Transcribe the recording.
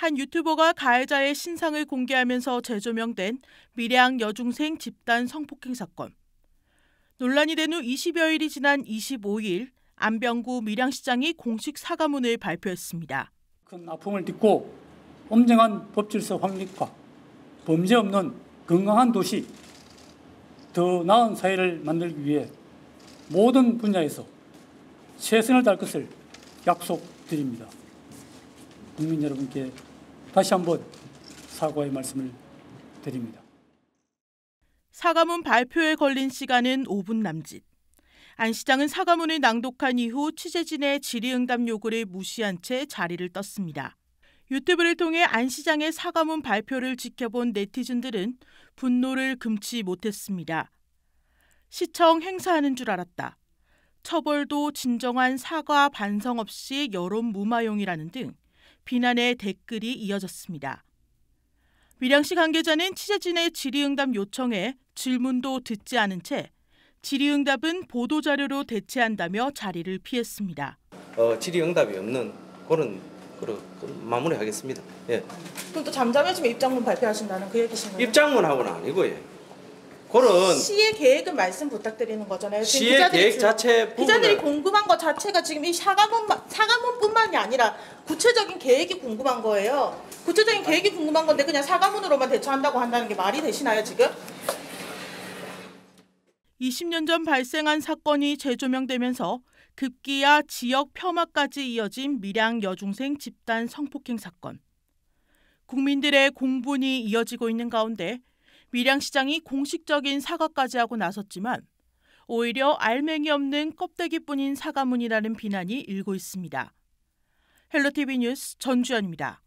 한 유튜버가 가해자의 신상을 공개하면서 재조명된 미량 여중생 집단 성폭행 사건. 논란이 된 후 20여일이 지난 25일 안병구 밀양시장이 공식 사과문을 발표했습니다. 큰 아픔을 딛고 엄정한 법질서 확립과 범죄 없는 건강한 도시, 더 나은 사회를 만들기 위해 모든 분야에서 최선을 다할 것을 약속드립니다. 국민 여러분께 다시 한번 사과의 말씀을 드립니다. 사과문 발표에 걸린 시간은 5분 남짓. 안 시장은 사과문을 낭독한 이후 취재진의 질의응답 요구를 무시한 채 자리를 떴습니다. 유튜브를 통해 안 시장의 사과문 발표를 지켜본 네티즌들은 분노를 금치 못했습니다. 시청 행사하는 줄 알았다. 처벌도 진정한 사과 반성 없이 여론 무마용이라는 등 비난의 댓글이 이어졌습니다. 위량씨 관계자는 취재진의 질의응답 요청에 질문도 듣지 않은 채 질의응답은 보도자료로 대체한다며 자리를 피했습니다. 어, 질의응답이 없는 그런 그런, 마무리하겠습니다. 예. 그럼 또 잠잠해지면 입장문 발표하신다는 그 얘기신가요? 입장문하고는 아니고 예. 그런 시의 계획은 말씀 부탁드리는 거잖아요. 시의 계획 자체 기자들이 궁금한 것 자체가 지금 이 사과문 사과문뿐만이 아니라 구체적인 계획이 궁금한 거예요. 구체적인 계획이 궁금한 건데 그냥 사과문으로만 대처한다고 한다는 게 말이 되시나요, 지금? 20년 전 발생한 사건이 재조명되면서 급기야 지역 폄하까지 이어진 밀양 여중생 집단 성폭행 사건. 국민들의 공분이 이어지고 있는 가운데 밀양시장이 공식적인 사과까지 하고 나섰지만 오히려 알맹이 없는 껍데기뿐인 사과문이라는 비난이 일고 있습니다. 헬로티비 뉴스 전주현입니다.